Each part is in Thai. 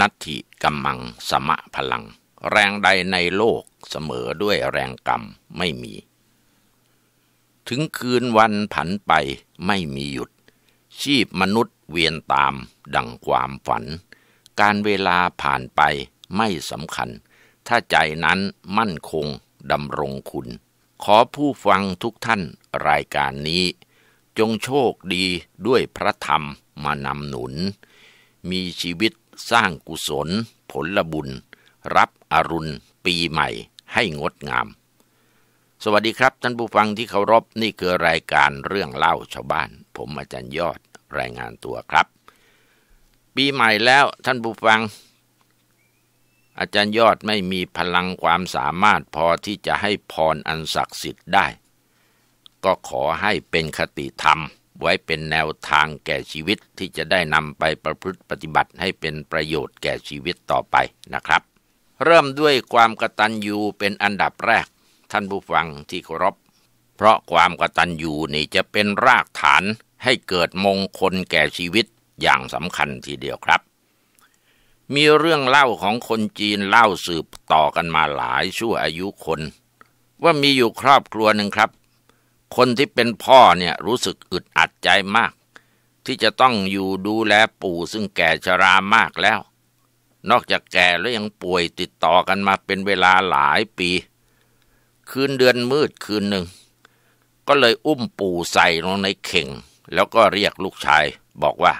นัตถิกัมมังสมะพลัง แรงใดในโลกเสมอด้วยแรงกรรมไม่มี ถึงคืนวันผันไปไม่มีหยุด ชีพมนุษย์เวียนตามดังความฝัน การเวลาผ่านไปไม่สำคัญ ถ้าใจนั้นมั่นคงดำรงคุณ ขอผู้ฟังทุกท่านรายการนี้ จงโชคดีด้วยพระธรรมมานำหนุน มีชีวิตสร้างกุศลผลบุญ รับอรุณปีใหม่ให้งดงาม สวัสดีครับท่านผู้ฟังที่เคารพนี่คือรายการเรื่องเล่าชาวบ้าน ผมอาจารย์ยอดรายงานตัวครับ ปีใหม่แล้วท่านผู้ฟัง อาจารย์ยอดไม่มีพลังความสามารถพอที่จะให้พรอันศักดิ์สิทธิ์ได้ ก็ขอให้เป็นคติธรรมไว้เป็นแนวทางแก่ชีวิตที่จะได้นำไปประพฤติปฏิบัติให้เป็นประโยชน์แก่ชีวิตต่อไปนะครับ เริ่มด้วยความกตัญญูเป็นอันดับแรก ท่านผู้ฟังที่เคารพเพราะความกตัญญูนี่จะเป็นรากฐานให้เกิดมงคลแก่ชีวิตอย่างสำคัญทีเดียวครับ มีเรื่องเล่าของคนจีนเล่าสืบต่อกันมาหลายชั่วอายุคน ว่ามีอยู่ครอบครัวหนึ่งครับคนที่เป็นพ่อเนี่ยรู้สึกอึดอัดใจมาก ที่จะต้องอยู่ดูแลปู่ซึ่งแก่ชรามากแล้ว นอกจากแก่แล้วยังป่วยติดต่อกันมาเป็นเวลาหลายปี คืนเดือนมืดคืนหนึ่ง ก็เลยอุ้มปู่ใส่ลงในเข่ง แล้วก็เรียกลูกชายบอกว่า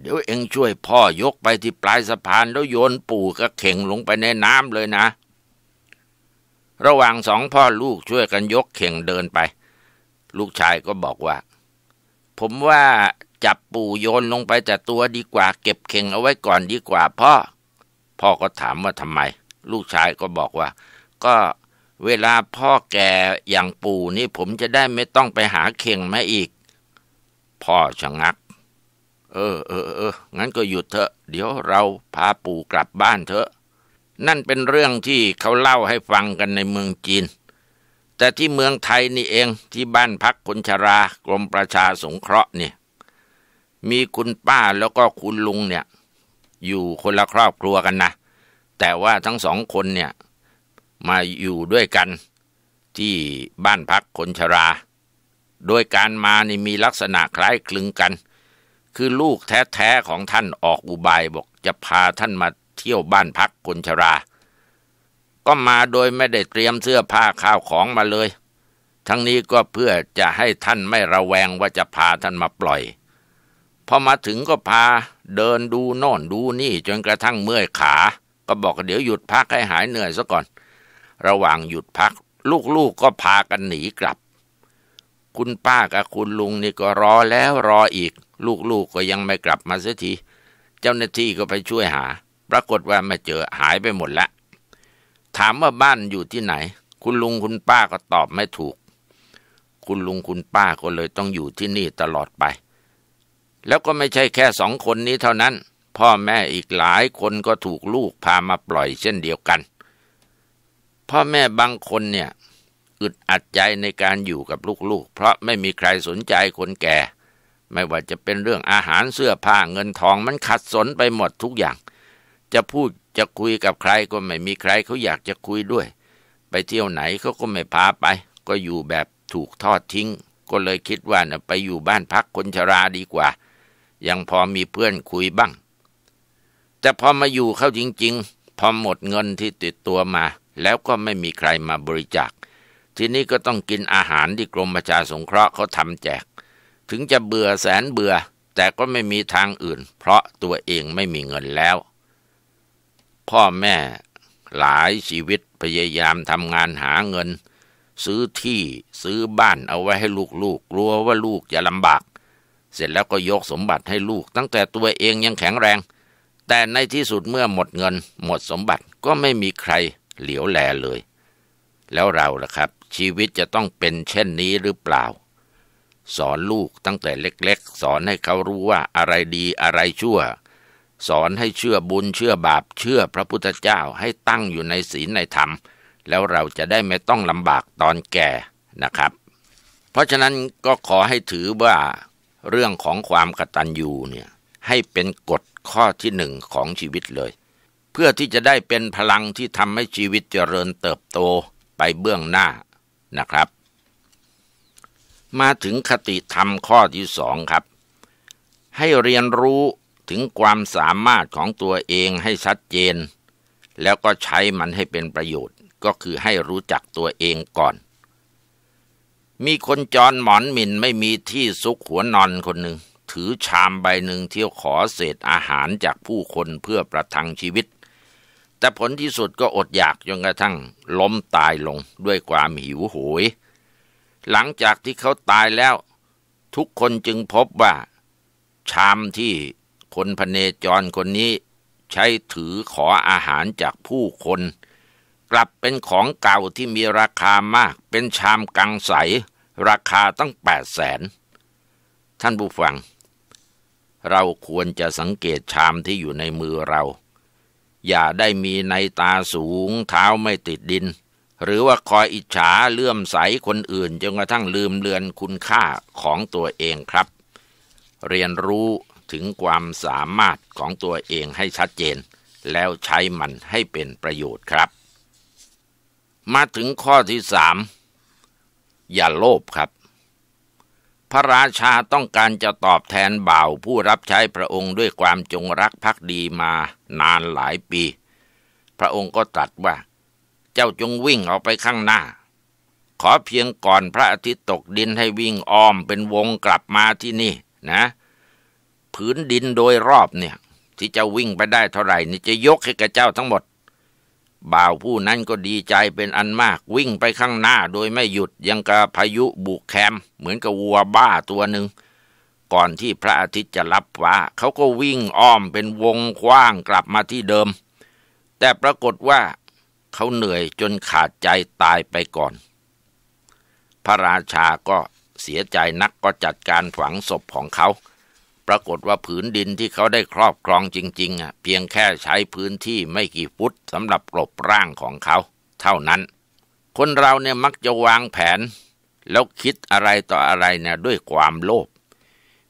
เดี๋ยวเอ็งช่วยพ่อยกไปที่ปลายสะพานแล้วโยนปู่กับเข่งลงไปในน้ำเลยนะ ระหว่างสองพ่อลูกช่วยกันยกเข่งเดินไปลูกชายก็บอกว่า ผมว่าจับปู่โยนลงไปแต่ตัวดีกว่า เก็บเข่งเอาไว้ก่อนดีกว่าพ่อ พ่อก็ถามว่าทำไม ลูกชายก็บอกว่า ก็เวลาพ่อแก่อย่างปู่นี่ ผมจะได้ไม่ต้องไปหาเข่งมาอีก พ่อชะงักเออเออเอองั้นก็หยุดเถอะ เดี๋ยวเราพาปู่กลับบ้านเถอะ นั่นเป็นเรื่องที่เขาเล่าให้ฟังกันในเมืองจีนแต่ที่เมืองไทยนี่เองที่บ้านพักคนชรากรมประชาสงเคราะห์เนี่ยมีคุณป้าแล้วก็คุณลุงเนี่ย อยู่คนละครอบครัวกันนะแต่ว่าทั้งสองคนเนี่ย มาอยู่ด้วยกัน ที่บ้านพักคนชราโดยการมานี่มีลักษณะคล้ายคลึงกัน คือลูกแท้ๆของท่านออกอุบายบอกจะพาท่านมาเที่ยวบ้านพักคนชราก็มาโดยไม่ได้เตรียมเสื้อผ้าข้าวของมาเลย ทั้งนี้ก็เพื่อจะให้ท่านไม่ระแวงว่าจะพาท่านมาปล่อย พอมาถึงก็พาเดินดูโน่นดูนี่ จนกระทั่งเมื่อยขา ก็บอกเดี๋ยวหยุดพักให้หายเหนื่อยซะก่อน ระหว่างหยุดพักลูกๆกก็พากันหนีกลับ คุณป้ากับคุณลุงนี่ก็รอแล้วรออีก ลูกๆกก็ยังไม่กลับมาเสียที เจ้าหน้าที่ก็ไปช่วยหา ปรากฏว่าไม่เจอหายไปหมดแล้วถามว่าบ้านอยู่ที่ไหน คุณลุงคุณป้าก็ตอบไม่ถูก คุณลุงคุณป้าก็เลยต้องอยู่ที่นี่ตลอดไป แล้วก็ไม่ใช่แค่สองคนนี้เท่านั้น พ่อแม่อีกหลายคนก็ถูกลูกพามาปล่อยเช่นเดียวกัน พ่อแม่บางคนเนี่ย อึดอัดใจในการอยู่กับลูกๆเพราะไม่มีใครสนใจคนแก่ ไม่ว่าจะเป็นเรื่องอาหารเสื้อผ้าเงินทองมันขัดสนไปหมดทุกอย่างจะพูดจะคุยกับใครก็ไม่มีใครเขาอยากจะคุยด้วย ไปเที่ยวไหนเขาก็ไม่พาไป ก็อยู่แบบถูกทอดทิ้ง ก็เลยคิดว่านะไปอยู่บ้านพักคนชราดีกว่ายังพอมีเพื่อนคุยบ้าง แต่พอมาอยู่เข้าจริงๆพอหมดเงินที่ติดตัวมา แล้วก็ไม่มีใครมาบริจาค ทีนี้ก็ต้องกินอาหารที่กรมประชาสงเคราะห์เขาทำแจก ถึงจะเบื่อแสนเบื่อ แต่ก็ไม่มีทางอื่น เพราะตัวเองไม่มีเงินแล้วพ่อแม่หลายชีวิตพยายามทำงานหาเงิน ซื้อที่ซื้อบ้านเอาไว้ให้ลูกๆกกลัวว่าลูกจะลำบาก เสร็จแล้วก็ยกสมบัติให้ลูก ตั้งแต่ตัวเองยังแข็งแรง แต่ในที่สุดเมื่อหมดเงิน หมดสมบัติก็ไม่มีใครเหลียวแลเลย แล้วเราล่ะครับ ชีวิตจะต้องเป็นเช่นนี้หรือเปล่า สอนลูกตั้งแต่เล็ก ๆ สอนให้เขารู้ว่าอะไรดีอะไรชั่วสอนให้เชื่อบุญเชื่อบาปเชื่อพระพุทธเจ้าให้ตั้งอยู่ในศีลในธรรม แล้วเราจะได้ไม่ต้องลำบากตอนแก่นะครับ เพราะฉะนั้นก็ขอให้ถือว่า เรื่องของความกตัญญูเนี่ยให้เป็นกฎข้อที่หนึ่งของชีวิตเลย เพื่อที่จะได้เป็นพลังที่ทำให้ชีวิตเจริญเติบโตไปเบื้องหน้านะครับ มาถึงคติธรรมข้อที่สองครับ ให้เรียนรู้ถึงความสามารถของตัวเองให้ชัดเจน แล้วก็ใช้มันให้เป็นประโยชน์ก็คือให้รู้จักตัวเองก่อน มีคนจรหมอนหมินไม่มีที่ซุกหัวนอนคนหนึ่งถือชามใบหนึ่งเที่ยวขอเศษอาหารจากผู้คนเพื่อประทังชีวิต แต่ผลที่สุดก็อดอยากจนกระทั่งล้มตายลงด้วยความหิวโหวยหลังจากที่เขาตายแล้ว ทุกคนจึงพบว่า ชามที่คนพเนจรคนนี้ใช้ถือขออาหารจากผู้คน กลับเป็นของเก่าที่มีราคามาก เป็นชามกังใส ราคาตั้งแปดแสนท่านผู้ฟัง เราควรจะสังเกตชามที่อยู่ในมือเรา อย่าได้มีในตาสูงเท้าไม่ติดดิน หรือว่าคอยอิจฉาเลื่อมใสคนอื่นจนกระทั่งลืมเลือนคุณค่าของตัวเองครับ เรียนรู้ถึงความสามารถของตัวเองให้ชัดเจน แล้วใช้มันให้เป็นประโยชน์ครับ มาถึงข้อที่สามอย่าโลภครับ พระราชาต้องการจะตอบแทนบ่าวผู้รับใช้พระองค์ด้วยความจงรัก ภักดีมานานหลายปี พระองค์ก็ตรัสว่า เจ้าจงวิ่งออกไปข้างหน้า ขอเพียงก่อนพระอาทิตย์ตกดินให้วิ่งอ้อมเป็นวงกลับมาที่นี่นะเผืนดินโดยรอบเนี่ยที่จะวิ่งไปได้เท่าไหร่ นี่จะยกให้กับเจ้าทั้งหมด บ่าวผู้นั้นก็ดีใจเป็นอันมากวิ่งไปข้างหน้าโดยไม่หยุดยังกับพายุบุกแคม เหมือนกับวัวบ้าตัวหนึ่งก่อนที่พระอาทิตย์จะรับฟ้าเขาก็วิ่งอ้อมเป็นวงกว้างกลับมาที่เดิม แต่ปรากฏว่าเขาเหนื่อยจนขาดใจตายไปก่อน พระราชาก็เสียใจนักก็จัดการฝังศพของเขาปรากฏว่าผืนดินที่เขาได้ครอบครองจริง ๆอ่ะเพียงแค่ใช้พื้นที่ไม่กี่ฟุตสำหรับกลบร่างของเขา เท่านั้น คนเราเนี่ยมักจะวางแผน แล้วคิดอะไรต่ออะไรเนี่ยด้วยความโลภ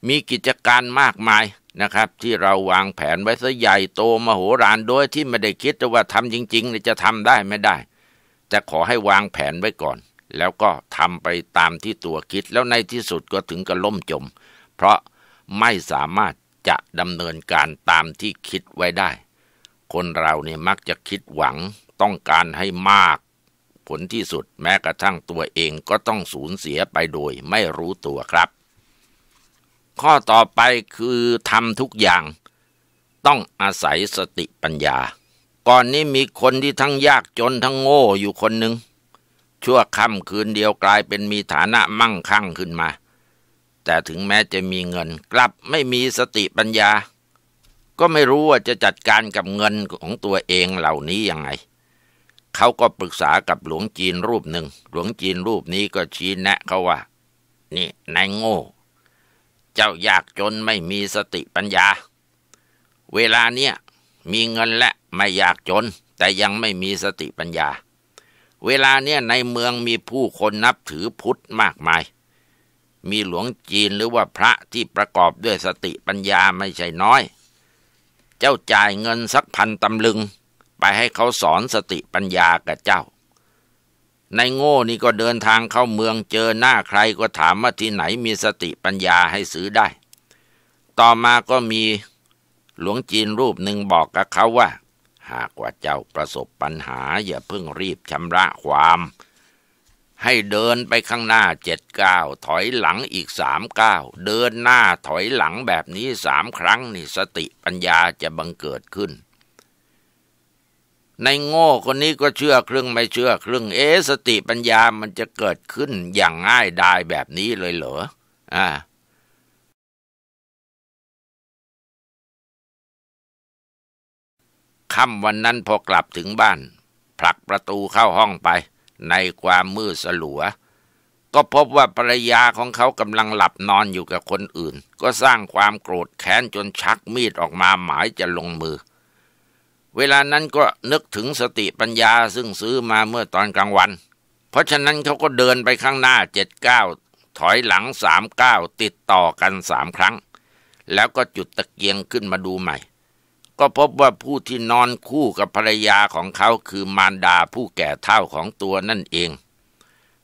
มีกิจการมากมายนะครับ ที่เราวางแผนไว้ซะใหญ่โตมโหฬารโดยที่ไม่ได้คิดว่าทำจริงๆจะทำได้ไม่ได้แต่ขอให้วางแผนไว้ก่อน แล้วก็ทำไปตามที่ตัวคิดแล้วในที่สุดก็ถึงกับล่มจม เพราะไม่สามารถจะดำเนินการตามที่คิดไว้ได้ คนเราเนี่ยมักจะคิดหวังต้องการให้มากผลที่สุดแม้กระทั่งตัวเองก็ต้องสูญเสียไปโดย ไม่รู้ตัวครับ ข้อต่อไปคือทำทุกอย่างต้องอาศัยสติปัญญา ก่อนนี้มีคนที่ทั้งยากจนทั้งโง่อยู่คนหนึ่งชั่วค่ำคืนเดียวกลายเป็นมีฐานะมั่งคั่งขึ้นมาแต่ถึงแม้จะมีเงินกลับไม่มีสติปัญญา ก็ไม่รู้ว่าจะจัดการกับเงินของตัวเองเหล่านี้ยังไง เขาก็ปรึกษากับหลวงจีนรูปหนึ่ง หลวงจีนรูปนี้ก็ชี้แนะเขาว่า นี่นายโง่ เจ้ายากจนไม่มีสติปัญญา เวลาเนี้ยมีเงินและไม่อยากจน แต่ยังไม่มีสติปัญญา เวลาเนี้ยในเมืองมีผู้คนนับถือพุทธมากมายมีหลวงจีนหรือว่าพระที่ประกอบด้วยสติปัญญาไม่ใช่น้อย เจ้าจ่ายเงินสักพันตำลึง ไปให้เขาสอนสติปัญญากับเจ้า ในโง่นี่ก็เดินทางเข้าเมืองเจอหน้าใครก็ถามว่าที่ไหนมีสติปัญญาให้ซื้อได้ ต่อมาก็มีหลวงจีนรูปหนึ่งบอกกับเขาว่า หากว่าเจ้าประสบปัญหาอย่าเพิ่งรีบชำระความให้เดินไปข้างหน้าเจ็ดก้าวถอยหลังอีกสามก้าวเดินหน้าถอยหลังแบบนี้สามครั้งนี่สติปัญญาจะบังเกิดขึ้น ในโง่คนนี้ก็เชื่อครึ่งไม่เชื่อ ครึ่งเอสติปัญญามันจะเกิดขึ้นอย่างง่ายดายแบบนี้เลยเหรออ่าค่ำวันนั้นพอกลับถึงบ้าน ผลักประตูเข้าห้องไปในความมืดสลัว ก็พบว่าภรรยาของเขากำลังหลับนอนอยู่กับคนอื่น ก็สร้างความโกรธแค้นจนชักมีดออกมาหมายจะลงมือ เวลานั้นก็นึกถึงสติปัญญาซึ่งซื้อมาเมื่อตอนกลางวัน เพราะฉะนั้นเขาก็เดินไปข้างหน้าเจ็ดเก้าถอยหลังสามเก้าติดต่อกันสามครั้ง แล้วก็จุดตะเกียงขึ้นมาดูใหม่ก็พบว่าผู้ที่นอนคู่กับภรรยาของเขาคือมารดาผู้แก่เท่าของตัวนั่นเอง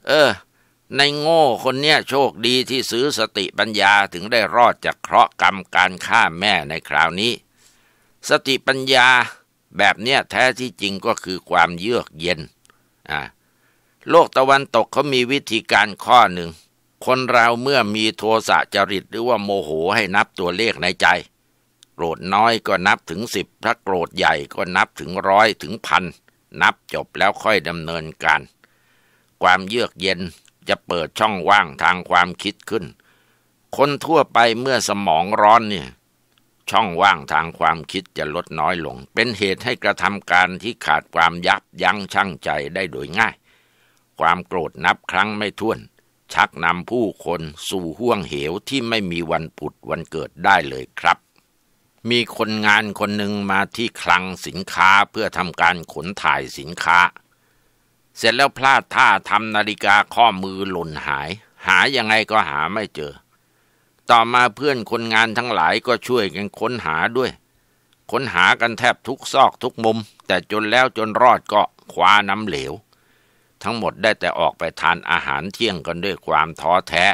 เออ ในโง่คนเนี้ยโชคดีที่ซื้อสติปัญญาถึงได้รอดจากเคราะห์กรรมการฆ่าแม่ในคราวนี้ สติปัญญาแบบเนี้ยแท้ที่จริงก็คือความเยือกเย็น อ่า โลกตะวันตกเขามีวิธีการข้อหนึ่ง คนเราเมื่อมีโทสะจริตหรือว่าโมโหให้นับตัวเลขในใจรธน้อยก็นับถึงสิบ พระโกรธใหญ่ก็นับถึงร้อยถึงพัน นับจบแล้วค่อยดำเนินการ ความเยือกเย็นจะเปิดช่องว่างทางความคิดขึ้น คนทั่วไปเมื่อสมองร้อนเนี่ย ช่องว่างทางความคิดจะลดน้อยลง เป็นเหตุให้กระทำการที่ขาดความยับยั้งชั่งใจได้โดยง่าย ความโกรธนับครั้งไม่ถ้วน ชักนำผู้คนสู่ห่วงเหวที่ไม่มีวันปุดวันเกิดได้เลยครับมีคนงานคนหนึ่งมาที่คลังสินค้าเพื่อทำการขนถ่ายสินค้า เสร็จแล้วพลาดท่าทำนาฬิกาข้อมือหล่นหาย หายังไงก็หาไม่เจอ ต่อมาเพื่อนคนงานทั้งหลายก็ช่วยกันค้นหาด้วยค้นหากันแทบทุกซอกทุกมุม แต่จนแล้วจนรอดก็คว้าน้ำเหลว ทั้งหมดได้แต่ออกไปทานอาหารเที่ยงกันด้วยความท้อแท้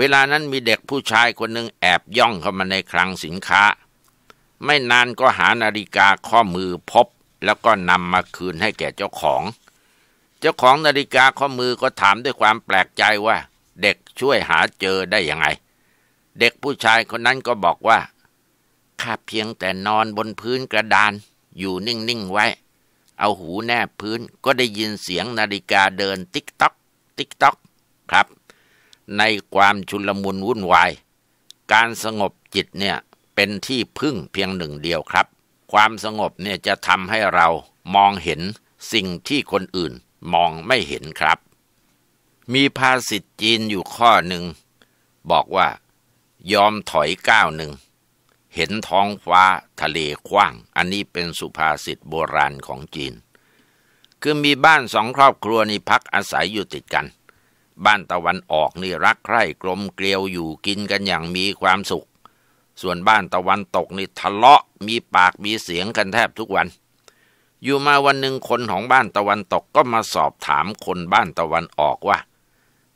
เวลานั้นมีเด็กผู้ชายคนหนึ่งแอบย่องเข้ามาในคลังสินค้า ไม่นานก็หานาฬิกาข้อมือพบแล้วก็นำมาคืนให้แก่เจ้าของ เจ้าของนาฬิกาข้อมือก็ถามด้วยความแปลกใจว่า เด็กช่วยหาเจอได้ยังไง เด็กผู้ชายคนนั้นก็บอกว่าข้าเพียงแต่นอนบนพื้นกระดาน อยู่นิ่งๆไว้ เอาหูแนบพื้น ก็ได้ยินเสียงนาฬิกาเดินติ๊กต๊อกติ๊กต๊อกครับในความชุลมุนวุ่นวายการสงบจิตเนี่ยเป็นที่พึ่งเพียงหนึ่งเดียวครับ ความสงบเนี่ยจะทำให้เรามองเห็นสิ่งที่คนอื่นมองไม่เห็นครับ มีภาษิตจีนอยู่ข้อหนึ่ง บอกว่ายอมถอยก้าวหนึ่ง เห็นท้องฟ้าทะเลกว้างอันนี้เป็นสุภาษิตโบราณของจีน คือมีบ้านสองครอบครัวนี่พักอาศัยอยู่ติดกันบ้านตะวันออกนี่รักใคร่กลมเกลียวอยู่กินกันอย่างมีความสุข ส่วนบ้านตะวันตกนี่ทะเลาะมีปากมีเสียงกันแทบทุกวัน อยู่มาวันหนึ่งคนของบ้านตะวันตกก็มาสอบถามคนบ้านตะวันออกว่า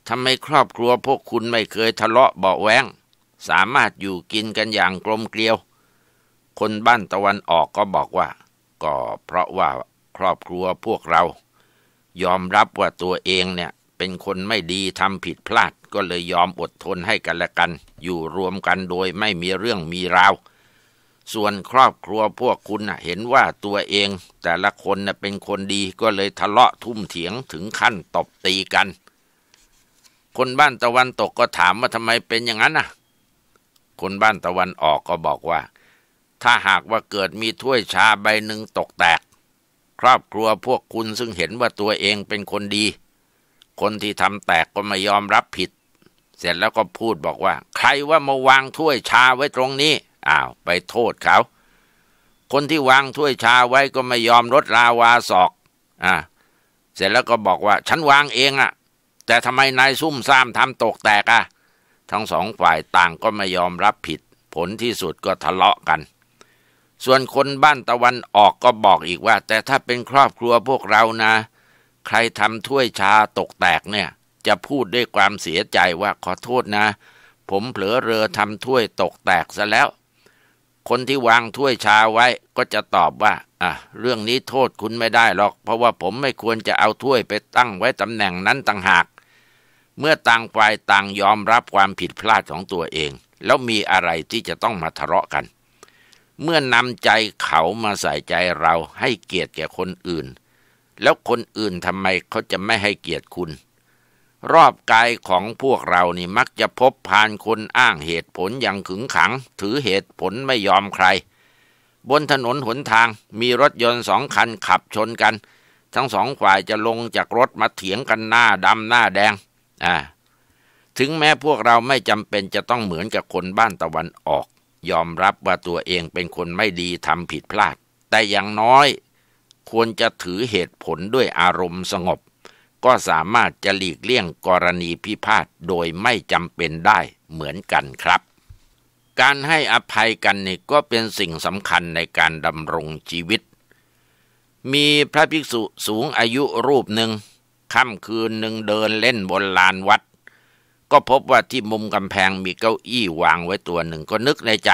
ทำไมครอบครัวพวกคุณไม่เคยทะเลาะเบาแวงสามารถอยู่กินกันอย่างกลมเกลียว คนบ้านตะวันออกก็บอกว่า ก็เพราะว่าครอบครัวพวกเรา ยอมรับว่าตัวเองเนี่ยเป็นคนไม่ดีทำผิดพลาด ก็เลยยอมอดทนให้กันและกัน อยู่รวมกันโดยไม่มีเรื่องมีราวส่วนครอบครัวพวกคุณเห็นว่าตัวเอง แต่ละคนเป็นคนดีก็เลยทะเลาะทุ่มเถียงถึงขั้นตบตีกัน คนบ้านตะวันตกก็ถามว่าทำไมเป็นอย่างนั้นน่ะ คนบ้านตะวันออกก็บอกว่า ถ้าหากว่าเกิดมีถ้วยชาใบหนึ่งตกแตก ครอบครัวพวกคุณซึ่งเห็นว่าตัวเองเป็นคนดีคนที่ทำแตกก็ไม่ยอมรับผิด เสร็จแล้วก็พูดบอกว่า ใครว่ามาวางถ้วยชาไว้ตรงนี้อ้าว ไปโทษเขา คนที่วางถ้วยชาไว้ก็ไม่ยอมลดราวาศอกอ่ะเสร็จแล้วก็บอกว่าฉันวางเองอะ่ะ แต่ทำไมนายซุ่มซ่ามทำตกแตกอะ่ะทั้งสองฝ่ายต่างก็ไม่ยอมรับผิด ผลที่สุดก็ทะเลาะกัน ส่วนคนบ้านตะวันออกก็บอกอีกว่า แต่ถ้าเป็นครอบครัวพวกเรานะใครทำถ้วยชาตกแตกเนี่ย จะพูดด้วยความเสียใจว่าขอโทษนะ ผมเผลอเรือทำถ้วยตกแตกซะแล้ว คนที่วางถ้วยชาไว้ก็จะตอบว่า อ่ะ เรื่องนี้โทษคุณไม่ได้หรอก เพราะว่าผมไม่ควรจะเอาถ้วยไปตั้งไว้ตำแหน่งนั้นต่างหาก เมื่อต่างฝ่ายต่างยอมรับความผิดพลาดของตัวเอง แล้วมีอะไรที่จะต้องมาทะเลาะกัน เมื่อนำใจเขามาใส่ใจเราให้เกียรติแก่คนอื่นแล้วคนอื่นทำไมเขาจะไม่ให้เกียรติคุณ รอบกายของพวกเรานี่มักจะพบผ่านคนอ้างเหตุผลอย่างขึงขัง ถือเหตุผลไม่ยอมใคร บนถนนหนทางมีรถยนต์สองคันขับชนกัน ทั้งสองฝ่ายจะลงจากรถมาเถียงกันหน้าดำหน้าแดงอ่าถึงแม้พวกเราไม่จำเป็นจะต้องเหมือนกับคนบ้านตะวันออก ยอมรับว่าตัวเองเป็นคนไม่ดีทำผิดพลาด แต่อย่างน้อยควรจะถือเหตุผลด้วยอารมณ์สงบก็สามารถจะหลีกเลี่ยงกรณีพิพาทโดยไม่จำเป็นได้เหมือนกันครับ การให้อภัยกันนี่ก็เป็นสิ่งสำคัญในการดำรงชีวิต มีพระภิกษุสูงอายุรูปหนึ่งค่ำคืนหนึ่งเดินเล่นบนลานวัด ก็พบว่าที่มุมกำแพงมีเก้าอี้วางไว้ตัวหนึ่งก็นึกในใจ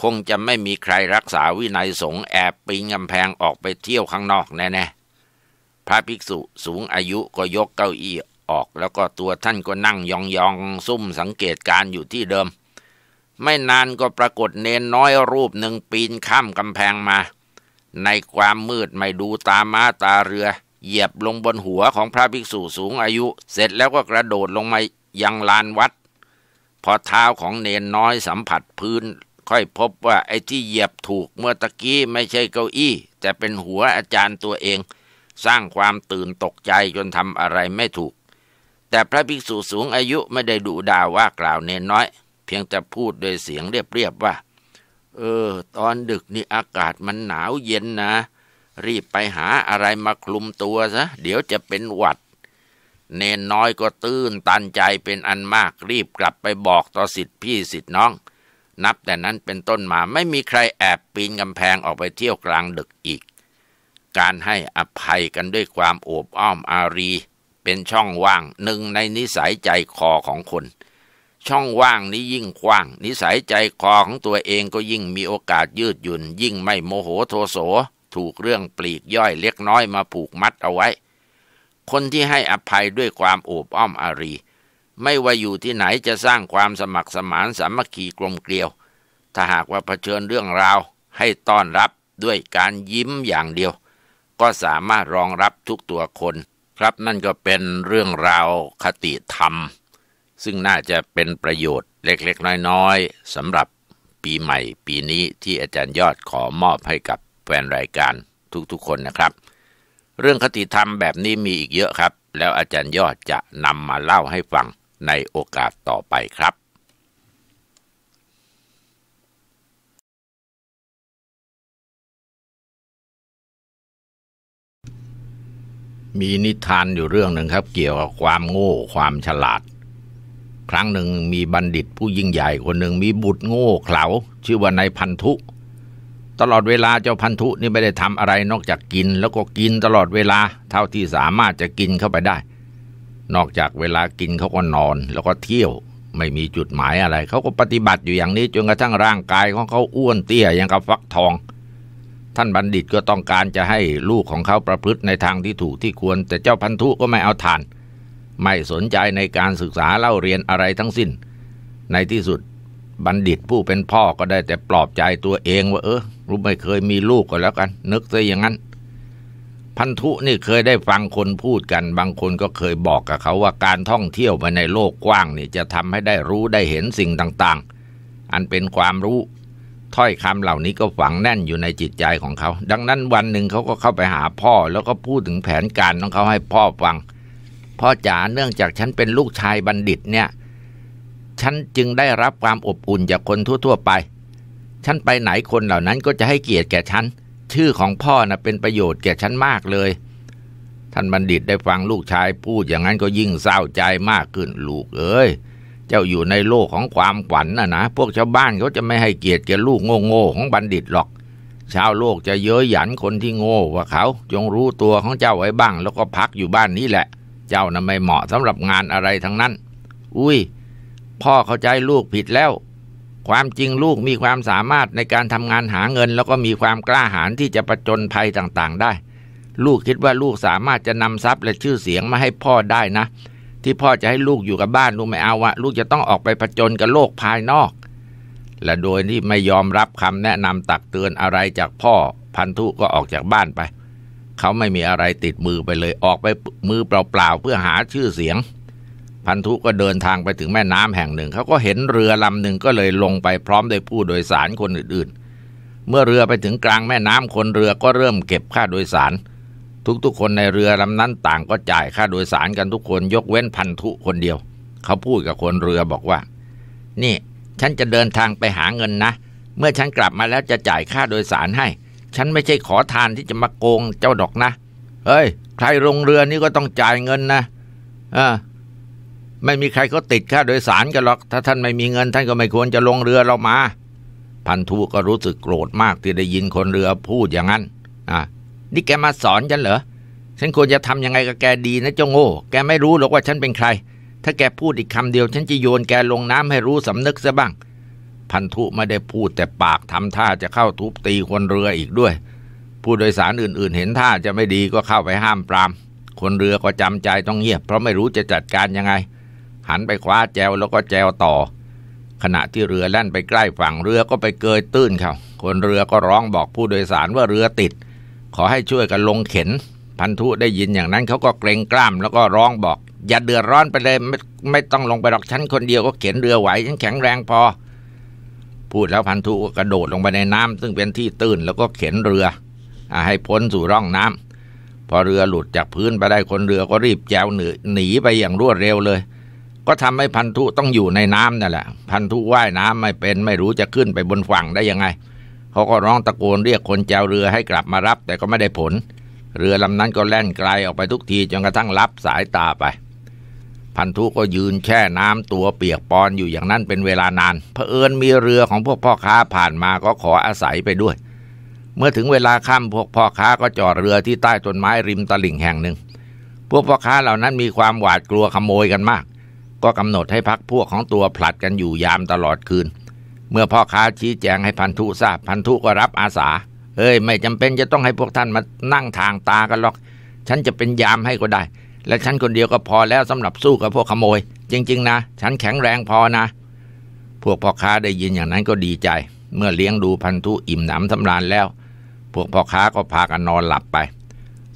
คงจะไม่มีใครรักษาวินัยสงฆ์แอบปีนกำแพงออกไปเที่ยวข้างนอกแน่ ๆ พระภิกษุสูงอายุก็ยกเก้าอี้ออกแล้วก็ตัวท่านก็นั่งยองๆซุ่มสังเกตการอยู่ที่เดิม ไม่นานก็ปรากฏเนนน้อยรูปหนึ่งปีนข้ามกำแพงมา ในความมืดไม่ดูตามาตาเรือ เหยียบลงบนหัวของพระภิกษุสูงอายุ เสร็จแล้วก็กระโดดลงมายังลานวัด พอเท้าของเนนน้อยสัมผัสพื้นค่อยพบว่าไอ้ที่เหยียบถูกเมื่อตะกี้ไม่ใช่เก้าอี้ แต่เป็นหัวอาจารย์ตัวเอง สร้างความตื่นตกใจจนทำอะไรไม่ถูก แต่พระภิกษุสูงอายุไม่ได้ดุด่าว่ากล่าวเนนน้อย เพียงจะพูดโดยเสียงเรียบๆว่า เออ ตอนดึกนี่อากาศมันหนาวเย็นนะ รีบไปหาอะไรมาคลุมตัวซะเดี๋ยวจะเป็นหวัดเนนน้อยก็ตื้นตันใจเป็นอันมากรีบกลับไปบอกต่อสิทธิพี่สิทธิน้องนับแต่นั้นเป็นต้นมาไม่มีใครแอบปีนกำแพงออกไปเที่ยวกลางดึกอีก การให้อภัยกันด้วยความโอบอ้อมอารี เป็นช่องว่างหนึ่งในนิสัยใจคอของคน ช่องว่างนี้ยิ่งกว้าง นิสัยใจคอของตัวเองก็ยิ่งมีโอกาสยืดหยุ่น ยิ่งไม่โมโหโทโสถูกเรื่องปลีกย่อยเล็กน้อยมาผูกมัดเอาไว้ คนที่ให้อภัยด้วยความโอบอ้อมอารีไม่ว่าอยู่ที่ไหนจะสร้างความสมัครสมานสามัคคีกลมเกลียว ถ้าหากว่าเผชิญเรื่องราวให้ต้อนรับด้วยการยิ้มอย่างเดียว ก็สามารถรองรับทุกตัวคน ครับนั่นก็เป็นเรื่องราวคติธรรม ซึ่งน่าจะเป็นประโยชน์เล็กๆ น้อยๆสำหรับปีใหม่ปีนี้ที่อาจารย์ยอดขอมอบให้กับ แฟนรายการทุกๆ คนนะครับ เรื่องคติธรรมแบบนี้มีอีกเยอะครับ แล้วอาจารย์ยอดจะนำมาเล่าให้ฟังในโอกาสต่อไปครับ มีนิทานอยู่เรื่องหนึ่งครับ เกี่ยวกับความโง่ความฉลาด ครั้งหนึ่งมีบัณฑิตผู้ยิ่งใหญ่คนหนึ่งมีบุตรโง่เขลาชื่อว่านายพันธุ ตลอดเวลาเจ้าพันธุนี่ไม่ได้ทำอะไรนอกจากกินแล้วก็กินตลอดเวลาเท่าที่สามารถจะกินเข้าไปได้นอกจากเวลากินเขาก็นอนแล้วก็เที่ยวไม่มีจุดหมายอะไร เขาก็ปฏิบัติอยู่อย่างนี้จนกระทั่งร่างกายของเขาอ้วนเตี้ยยังกับฟักทอง ท่านบัณฑิตก็ต้องการจะให้ลูกของเขาประพฤติในทางที่ถูกที่ควรแต่เจ้าพันธุก็ไม่เอาทาน ไม่สนใจในการศึกษาเล่าเรียนอะไรทั้งสิ้น ในที่สุดบัณฑิตผู้เป็นพ่อก็ได้แต่ปลอบใจตัวเองว่าเออรู้ไม่เคยมีลูกก็แล้วกัน นึกซะอย่างนั้นพันธุนี่เคยได้ฟังคนพูดกัน บางคนก็เคยบอกกับเขาว่าการท่องเที่ยวไปในโลกกว้างนี่จะทำให้ได้รู้ได้เห็นสิ่งต่างๆ อันเป็นความรู้ ถ้อยคำเหล่านี้ก็ฝังแน่นอยู่ในจิตใจของเขา ดังนั้นวันหนึ่งเขาก็เข้าไปหาพ่อแล้วก็พูดถึงแผนการของเขาให้พ่อฟัง พ่อจ๋าเนื่องจากฉันเป็นลูกชายบัณฑิตเนี่ย ฉันจึงได้รับความอบอุ่นจากคนทั่วๆไป ฉันไปไหนคนเหล่านั้นก็จะให้เกียรติแก่ฉันชื่อของพ่อนะ่ะเป็นประโยชน์แก่ฉันมากเลยท่านบัณฑิตได้ฟังลูกชาย พูดอย่างนั้นก็ยิ่งเศร้าใจมากขึ้นลูกเอ้ยเจ้าอยู่ในโลกของความขวันนะนะพวกชาวบ้านเขาจะไม่ให้เกียรติแก่ลูกโง่ๆของบัณฑิตหรอกชาวโลกจะเย้ยหยันคนที่โง่กว่าเขา จงรู้ตัวของเจ้าไว้บ้าง แล้วก็พักอยู่บ้านนี้แหละ เจ้านะ่ะไม่เหมาะสำหรับงานอะไรทั้งนั้น อุ้ย พ่อเข้าใจลูกผิดแล้วความจริงลูกมีความสามารถในการทำงานหาเงิน แล้วก็มีความกล้าหาญที่จะประจนภัยต่างๆ ได้ ลูกคิดว่าลูกสามารถจะนำทรัพย์และชื่อเสียงมาให้พ่อได้นะ ที่พ่อจะให้ลูกอยู่กับบ้านลูกไม่เอาวะ ลูกจะต้องออกไปประจนกับโลกภายนอก และโดยที่ไม่ยอมรับคำแนะนำตักเตือนอะไรจากพ่อพันธุก็ออกจากบ้านไป เขาไม่มีอะไรติดมือไปเลยออกไปมือเปล่าๆเพื่อหาชื่อเสียงพันธุก็เดินทางไปถึงแม่น้ำแห่งหนึ่ง เขาก็เห็นเรือลำหนึ่งก็เลยลงไปพร้อมด้วยผู้โดยสารคนอื่นๆ เมื่อเรือไปถึงกลางแม่น้ำคนเรือก็เริ่มเก็บค่าโดยสาร ทุกๆคนในเรือลำนั้น ต่างก็จ่ายค่าโดยสารกันทุกคนยกเว้นพันธุคนเดียว เขาพูดกับคนเรือบอกว่า นี่ ฉันจะเดินทางไปหาเงินนะ เมื่อฉันกลับมาแล้วจะจ่ายค่าโดยสารให้ ฉันไม่ใช่ขอทานที่จะมาโกงเจ้าดอกนะ เฮ้ย ใครลงเรือนี่ก็ต้องจ่ายเงินนะอ่าไม่มีใครเขาติดค่าโดยสารกันหรอก ถ้าท่านไม่มีเงินท่านก็ไม่ควรจะลงเรือเรามา พันธุก็รู้สึกโกรธมากที่ได้ยินคนเรือพูดอย่างนั้น อ่ะนี่แกมาสอนฉันเหรอ ฉันควรจะทํำยังไงกับแกดีนะเจ้าโง่ แกไม่รู้หรอกว่าฉันเป็นใคร ถ้าแกพูดอีกคำเดียวฉันจะโยนแกลงน้ำให้รู้สำนึกซะบ้าง พันธุไม่ได้พูดแต่ปากทำท่าจะเข้าทุบตีคนเรืออีกด้วย ผู้โดยสารอื่น ๆ เห็นท่าจะไม่ดีก็เข้าไปห้ามปราม คนเรือก็จำใจต้องเงียบเพราะไม่รู้จะจัดการยังไงหันไปคว้าแจวแล้วก็แจวต่อ ขณะที่เรือ แล่นไปใกล้ฝั่งเรือก็ไปเกยตื้นเขาคนเรือก็ร้องบอกผู้โดยสารว่าเรือติด ขอให้ช่วยกันลงเข็น พันธุได้ยินอย่างนั้นเขาก็เกรงกล้าม แล้วก็ร้องบอก อย่าเดือดร้อนไปเลยไม่ไม่ต้องลงไปหรอกฉันคนเดียวก็เข็นเรือไหวฉันแข็งแรงพอ พูดแล้วพันธุก็กระโดดลงไปในน้ำ ซึ่งเป็นที่ตื้นแล้วก็เข็นเรืออให้พ้นสู่ร่องน้ำ พอเรือหลุดจากพื้นไปได้คนเรือก็รีบแจวหนีไปอย่างรวดเร็วเลยก็ทำให้พันธุต้องอยู่ในน้ำนั่นแหละ พันธุว่ายน้ำไม่เป็น ไม่รู้จะขึ้นไปบนฝั่งได้ยังไงเขาก็ร้องตะโกนเรียกคนเจ้าเรือให้กลับมารับ แต่ก็ไม่ได้ผล เรือลำนั้นก็แล่นไกลออกไปทุกที จนกระทั่งรับสายตาไป พันธุก็ยืนแช่น้ำตัวเปียกปอนอยู่อย่างนั้นเป็นเวลานานเผอิญมีเรือของพวกพ่อค้าผ่านมาก็ขออาศัยไปด้วย เมื่อถึงเวลาค่ำพวกพ่อค้าก็จอดเรือที่ใต้ต้นไม้ริมตลิ่งแห่งหนึ่งพวกพ่อค้าเหล่านั้นมีความหวาดกลัวขโมยกันมากก็กำหนดให้พักพวกของตัวผลัดกันอยู่ยามตลอดคืน เมื่อพ่อค้าชี้แจงให้พันธุทราบ พันธุก็รับอาสา เอ้ยไม่จำเป็นจะต้องให้พวกท่านมานั่งทางตากันหรอก ฉันจะเป็นยามให้ก็ได้ และฉันคนเดียวก็พอแล้วสำหรับสู้กับพวกขโมย จริง ๆ นะ ฉันแข็งแรงพอนะ พวกพ่อค้าได้ยินอย่างนั้นก็ดีใจ เมื่อเลี้ยงดูพันธุอิ่มหนำสำราญแล้ว พวกพ่อค้าก็พากันนอนหลับไป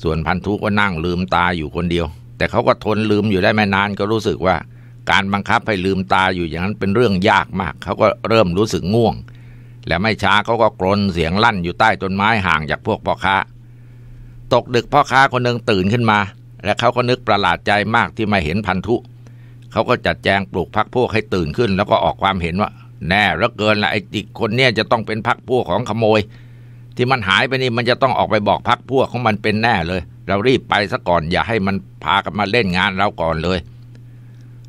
ส่วนพันธุก็นั่งลืมตาอยู่คนเดียว แต่เขาก็ทนลืมอยู่ได้ไม่นานก็รู้สึกว่าการบังคับให้ลืมตาอยู่อย่างนั้นเป็นเรื่องยากมาก เขาก็เริ่มรู้สึกง่วง และไม่ช้าเขาก็กรนเสียงลั่นอยู่ใต้ต้นไม้ห่างจากพวกพ่อค้า ตกดึกพ่อค้าคนหนึ่งตื่นขึ้นมา และเขาก็นึกประหลาดใจมากที่ไม่เห็นพันธุ เขาก็จัดแจงปลุกพักพวกให้ตื่นขึ้น แล้วก็ออกความเห็นว่า แน่แล้วเกินละไอ้จิกคนเนี้ยจะต้องเป็นพักพวกของขโมย ที่มันหายไปนี่มันจะต้องออกไปบอกพักพวกของมันเป็นแน่เลย เรารีบไปซะก่อนอย่าให้มันพากันมาเล่นงานเราก่อนเลย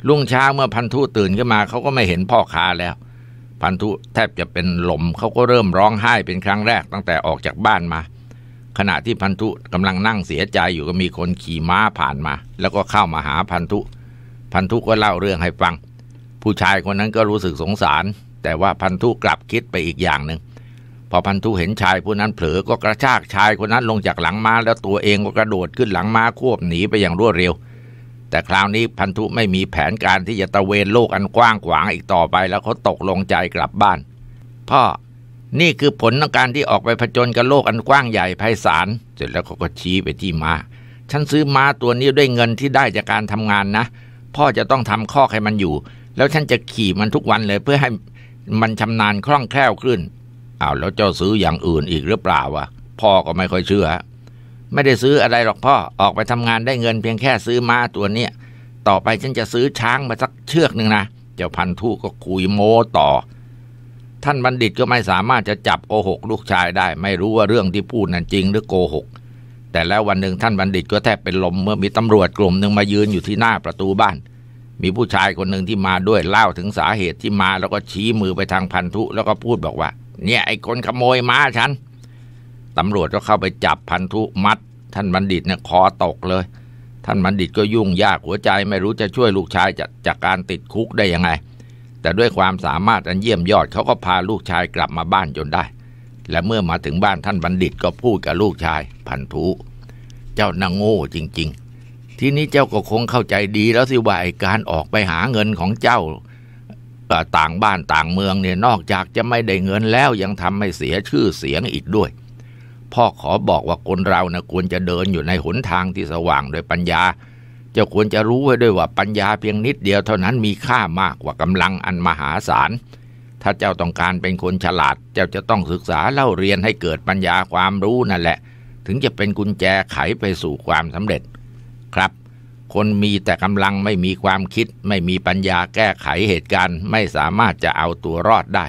รุ่งเช้าเมื่อพันธุตื่นขึ้นมาเขาก็ไม่เห็นพ่อค้าแล้ว พันธุแทบจะเป็นลมเขาก็เริ่มร้องไห้เป็นครั้งแรกตั้งแต่ออกจากบ้านมา ขณะที่พันธุกำลังนั่งเสียใจอยู่ก็มีคนขี่ม้าผ่านมา แล้วก็เข้ามาหาพันธุ พันธุก็เล่าเรื่องให้ฟัง ผู้ชายคนนั้นก็รู้สึกสงสาร แต่ว่าพันธุกลับคิดไปอีกอย่างหนึ่งพอพันธุเห็นชายผู้นั้นเผลอก็กระชากชายคนนั้นลงจากหลังม้าแล้วตัวเองก็กระโดดขึ้นหลังม้าควบหนีไปอย่างรวดเร็วแต่คราวนี้พันธุไม่มีแผนการที่จะตะเวนโลกอันกว้างขวางอีกต่อไป แล้วเขาตกลงใจกลับบ้าน พ่อนี่คือผลของการที่ออกไปผจญกับโลกอันกว้างใหญ่ไพศาลเสร็จแล้วเขาก็ชี้ไปที่มา้าฉันซื้อม้าตัวนี้ด้วยเงินที่ได้จากการทำงานนะ พ่อจะต้องทำข้อให้มันอยู่ แล้วฉันจะขี่มันทุกวันเลย เพื่อให้มันชำนาญคล่องแคล่วขึ้นอ้าวแล้วเจ้าซื้ออย่างอื่นอีกหรือเปล่าวะพ่อก็ไม่ค่อยเชื่อไม่ได้ซื้ออะไรหรอกพ่อ ออกไปทำงานได้เงินเพียงแค่ซื้อม้าตัวเนี้ยต่อไปฉันจะซื้อช้างมาสักเชือกหนึ่งนะ เจ้าพันธุก็คุยโมต่อ ท่านบัณฑิตก็ไม่สามารถจะจับโกหกลูกชายได้ ไม่รู้ว่าเรื่องที่พูดนั้นจริงหรือโกหก แต่แล้ววันหนึ่งท่านบัณฑิตก็แทบเป็นลมเมื่อมีตำรวจกลุ่มหนึ่งมายืนอยู่ที่หน้าประตูบ้าน มีผู้ชายคนหนึ่งที่มาด้วยเล่าถึงสาเหตุที่มาแล้วก็ชี้มือไปทางพันธุแล้วก็พูดบอกว่า เนี่ยไอ้คนขโมยม้าฉันตำรวจก็เข้าไปจับพันธุมัดท่านบัณฑิตเนี่ยคอตกเลย ท่านบัณฑิตก็ยุ่งยากหัวใจไม่รู้จะช่วยลูกชายจจากการติดคุกได้ยังไง แต่ด้วยความสามารถอันเยี่ยมยอดเขาก็พาลูกชายกลับมาบ้านจนได้ และเมื่อมาถึงบ้านท่านบัณฑิตก็พูดกับลูกชาย พันธุเจ้านางโง่จริง ๆ ทีนี้เจ้าก็คงเข้าใจดีแล้วสิว่าไอการออกไปหาเงินของเจ้าต่างบ้านต่างเมืองเนี่ยนอกจากจะไม่ได้เงินแล้วยังทำให้เสียชื่อเสียงอีกด้วยพ่อขอบอกว่าคนเรานะควรจะเดินอยู่ในหนทางที่สว่างโดยปัญญา เจ้าควรจะรู้ไว้ด้วยว่าปัญญาเพียงนิดเดียวเท่านั้นมีค่ามากกว่ากำลังอันมหาศาล ถ้าเจ้าต้องการเป็นคนฉลาดเจ้าจะต้องศึกษาเล่าเรียนให้เกิดปัญญาความรู้นั่นแหละ ถึงจะเป็นกุญแจไขไปสู่ความสำเร็จ ครับ คนมีแต่กำลังไม่มีความคิด ไม่มีปัญญาแก้ไขเหตุการณ์ ไม่สามารถจะเอาตัวรอดได้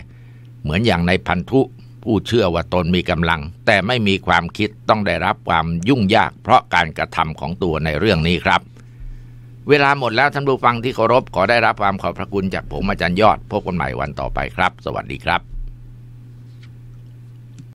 เหมือนอย่างในพันธุผู้เชื่อว่าตนมีกำลัง แต่ไม่มีความคิดต้องได้รับความยุ่งยากเพราะการกระทำของตัวในเรื่องนี้ครับ เวลาหมดแล้วท่านผู้ฟังที่เคารพขอได้รับความขอบพระคุณจากผมอาจารย์ยอด พบกันใหม่วันต่อไปครับ สวัสดีครับ